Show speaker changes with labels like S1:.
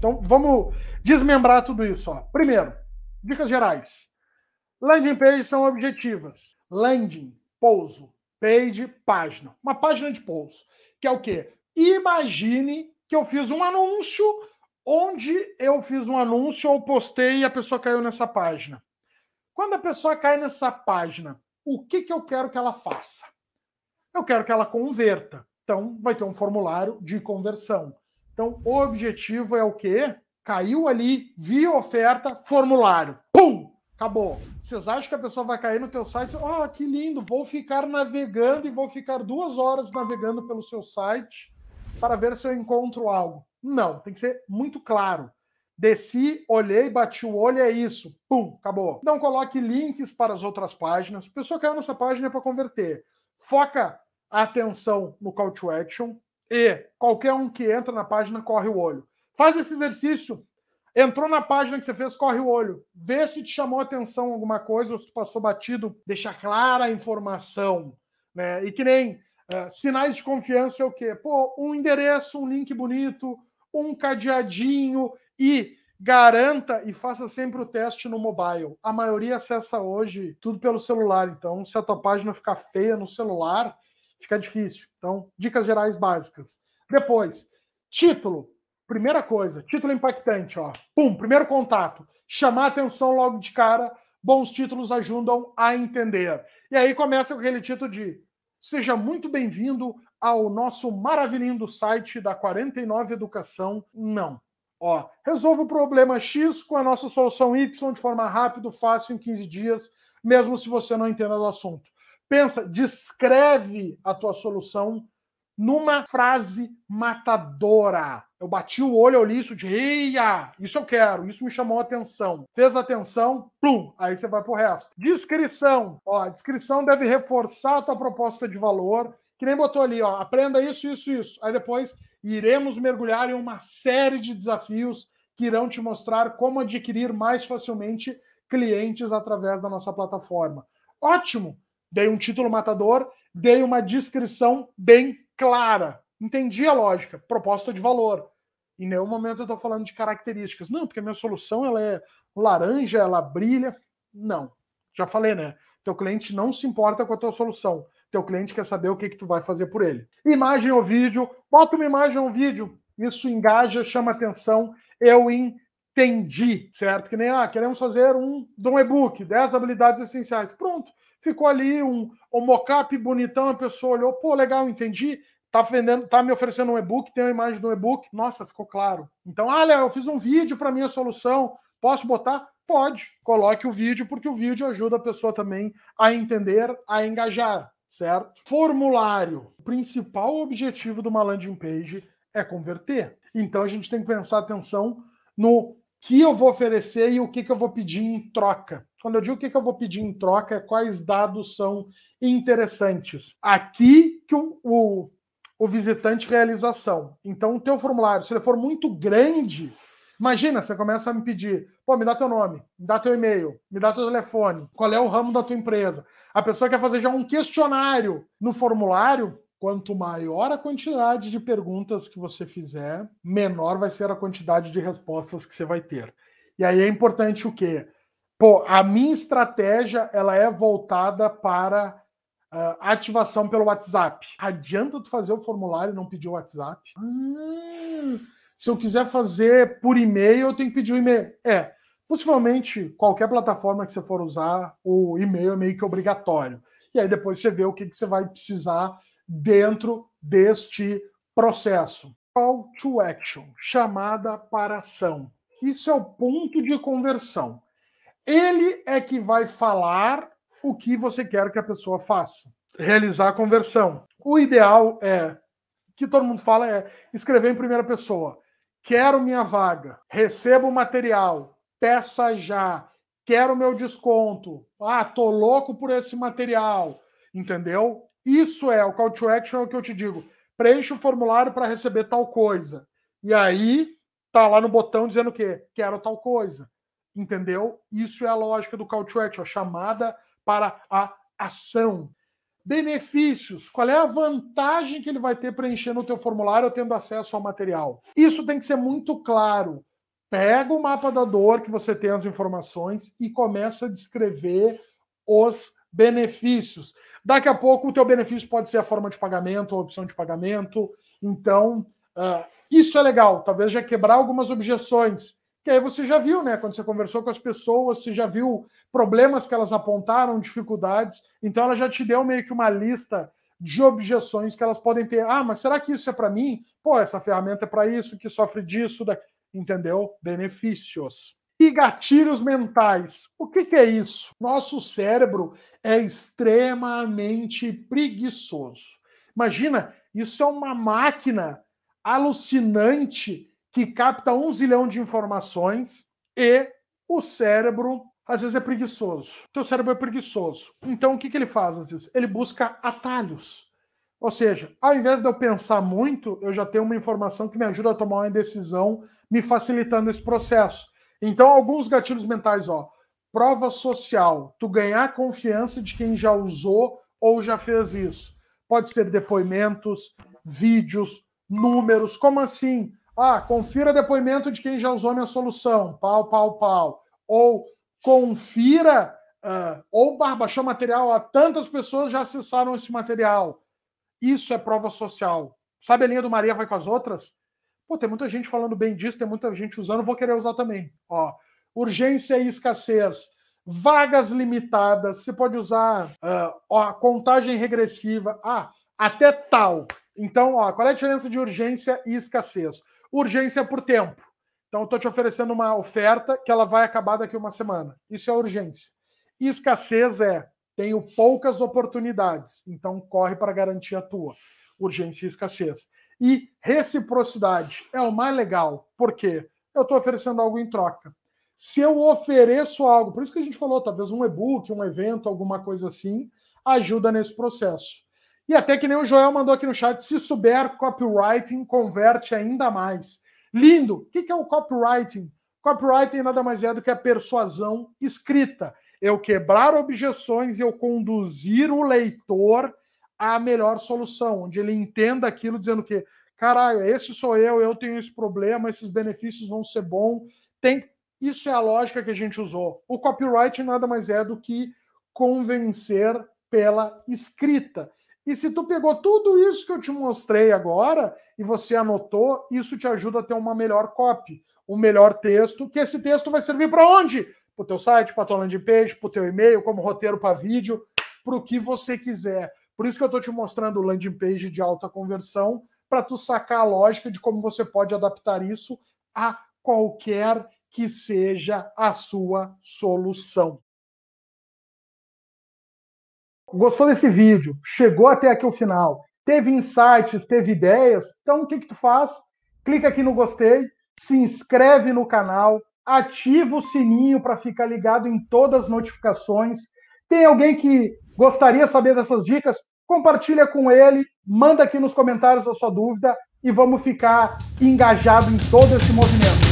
S1: Então vamos desmembrar tudo isso. Ó. Primeiro, dicas gerais. Landing pages são objetivas. Landing, pouso. Page, página. Uma página de pouso. Que é o quê? Imagine que eu fiz um anúncio onde eu fiz um anúncio ou postei e a pessoa caiu nessa página. Quando a pessoa cai nessa página, o que, que eu quero que ela faça? Eu quero que ela converta. Então, vai ter um formulário de conversão. Então, o objetivo é o quê? Caiu ali, viu oferta, formulário. Pum! Acabou. Vocês acham que a pessoa vai cair no teu site? Oh, que lindo, vou ficar navegando e vou ficar duas horas navegando pelo seu site para ver se eu encontro algo. Não, tem que ser muito claro. Desci, olhei, bati o olho, é isso. Pum, acabou. Não coloque links para as outras páginas. A pessoa caiu nessa página para converter. Foca a atenção no call to action e qualquer um que entra na página corre o olho. Faz esse exercício. Entrou na página que você fez, corre o olho. Vê se te chamou atenção alguma coisa ou se tu passou batido. Deixa clara a informação. Né? E que nem uh, sinais de confiança é o quê? Pô, um endereço, um link bonito, um cadeadinho e garanta e faça sempre o teste no mobile. A maioria acessa hoje tudo pelo celular, então se a tua página ficar feia no celular, fica difícil. Então, dicas gerais básicas. Depois, título. Primeira coisa, título impactante, ó. Pum, primeiro contato. Chamar atenção logo de cara. Bons títulos ajudam a entender. E aí começa com aquele título de Seja muito bem-vindo ao nosso do site da 49 Educação. Não. Ó, resolva o problema X com a nossa solução Y de forma rápida, fácil, em 15 dias, mesmo se você não entenda do assunto. Pensa, descreve a tua solução numa frase matadora. Eu bati o olho, eu li isso de eia, isso eu quero, isso me chamou a atenção. Fez atenção, plum, aí você vai pro resto. Descrição, ó, a descrição deve reforçar a tua proposta de valor, que nem botou ali, ó, aprenda isso, isso, isso. Aí depois iremos mergulhar em uma série de desafios que irão te mostrar como adquirir mais facilmente clientes através da nossa plataforma. Ótimo! Dei um título matador, dei uma descrição bem clara. Entendi a lógica, proposta de valor. Em nenhum momento eu estou falando de características. Não, porque a minha solução ela é laranja, ela brilha. Não. Já falei, né? Teu cliente não se importa com a tua solução. Teu cliente quer saber o que, que tu vai fazer por ele. Imagem ou vídeo, bota uma imagem ou vídeo. Isso engaja, chama atenção. Eu entendi, certo? Que nem, ah, queremos fazer um, um e-book, 10 habilidades essenciais. Pronto ficou ali um, um mockup bonitão, a pessoa olhou, pô, legal, entendi. Tá vendendo, tá me oferecendo um e-book, tem uma imagem do e-book. Nossa, ficou claro. Então, ah, Léo, eu fiz um vídeo para minha solução, posso botar? Pode. Coloque o vídeo porque o vídeo ajuda a pessoa também a entender, a engajar, certo? Formulário. O principal objetivo de uma landing page é converter. Então a gente tem que pensar atenção no que eu vou oferecer e o que, que eu vou pedir em troca. Quando eu digo o que, que eu vou pedir em troca, é quais dados são interessantes. Aqui que o, o, o visitante realização. Então, o teu formulário, se ele for muito grande, Imagina, você começa a me pedir, pô, me dá teu nome, me dá teu e-mail, me dá teu telefone, qual é o ramo da tua empresa. A pessoa quer fazer já um questionário no formulário, quanto maior a quantidade de perguntas que você fizer, menor vai ser a quantidade de respostas que você vai ter. E aí é importante o quê? Pô, a minha estratégia ela é voltada para uh, ativação pelo WhatsApp. Adianta tu fazer o formulário e não pedir o WhatsApp? Hum, se eu quiser fazer por e-mail, eu tenho que pedir o e-mail. É, possivelmente qualquer plataforma que você for usar, o e-mail é meio que obrigatório. E aí depois você vê o que, que você vai precisar dentro deste processo. Call to action, chamada para ação. Isso é o ponto de conversão. Ele é que vai falar o que você quer que a pessoa faça. Realizar a conversão. O ideal é, que todo mundo fala, é escrever em primeira pessoa. Quero minha vaga, recebo o material, peça já, quero meu desconto. Ah, tô louco por esse material, entendeu? Isso é o call to action, é o que eu te digo. Preencha o formulário para receber tal coisa. E aí tá lá no botão dizendo o quê? Quero tal coisa. Entendeu? Isso é a lógica do call to action, a chamada para a ação. Benefícios. Qual é a vantagem que ele vai ter preenchendo o teu formulário ou tendo acesso ao material? Isso tem que ser muito claro. Pega o mapa da dor que você tem as informações e começa a descrever os benefícios. Daqui a pouco o teu benefício pode ser a forma de pagamento, a opção de pagamento. Então, uh, isso é legal. Talvez já quebrar algumas objeções. Que aí você já viu, né? Quando você conversou com as pessoas, você já viu problemas que elas apontaram, dificuldades. Então, ela já te deu meio que uma lista de objeções que elas podem ter. Ah, mas será que isso é para mim? Pô, essa ferramenta é para isso, que sofre disso, da... entendeu? Benefícios e gatilhos mentais. O que, que, é isso? Nosso cérebro é extremamente preguiçoso. Imagina, isso é uma máquina alucinante que capta um zilhão de informações e o cérebro às vezes é preguiçoso. O teu cérebro é preguiçoso. Então o que, que ele faz às vezes? Ele busca atalhos. Ou seja, ao invés de eu pensar muito, eu já tenho uma informação que me ajuda a tomar uma decisão, me facilitando esse processo. Então, alguns gatilhos mentais, ó. Prova social, tu ganhar confiança de quem já usou ou já fez isso. Pode ser depoimentos, vídeos, números. Como assim? Ah, confira depoimento de quem já usou minha solução. Pau, pau, pau. Ou confira, uh, ou barba, chama material. Ah, tantas pessoas já acessaram esse material. Isso é prova social. Sabe a linha do Maria vai com as outras? Pô, tem muita gente falando bem disso, tem muita gente usando, vou querer usar também. Ó, urgência e escassez, vagas limitadas, você pode usar uh, ó, contagem regressiva, ah, até tal. Então, ó, qual é a diferença de urgência e escassez? Urgência por tempo. Então, eu estou te oferecendo uma oferta que ela vai acabar daqui uma semana. Isso é urgência. escassez é tenho poucas oportunidades, então corre para garantir a tua. Urgência e escassez. E reciprocidade é o mais legal, porque eu estou oferecendo algo em troca. Se eu ofereço algo, por isso que a gente falou, talvez um e-book, um evento, alguma coisa assim, ajuda nesse processo. E até que nem o Joel mandou aqui no chat, se souber copywriting, converte ainda mais. Lindo! O que é o copywriting? Copywriting nada mais é do que a persuasão escrita. Eu quebrar objeções, eu conduzir o leitor a melhor solução, onde ele entenda aquilo dizendo que, caralho, esse sou eu, eu tenho esse problema, esses benefícios vão ser bom. Tem isso é a lógica que a gente usou. O copyright nada mais é do que convencer pela escrita. E se tu pegou tudo isso que eu te mostrei agora e você anotou, isso te ajuda a ter uma melhor copy, um melhor texto, que esse texto vai servir para onde? Para o teu site, para a tua landing page, para o teu e-mail, como roteiro para vídeo, para o que você quiser. Por isso que eu estou te mostrando o landing page de alta conversão, para tu sacar a lógica de como você pode adaptar isso a qualquer que seja a sua solução. Gostou desse vídeo? Chegou até aqui o final? Teve insights, teve ideias? Então o que que tu faz? Clica aqui no gostei, se inscreve no canal, ativa o sininho para ficar ligado em todas as notificações. Tem alguém que gostaria de saber dessas dicas? compartilha com ele, manda aqui nos comentários a sua dúvida e vamos ficar engajado em todo esse movimento.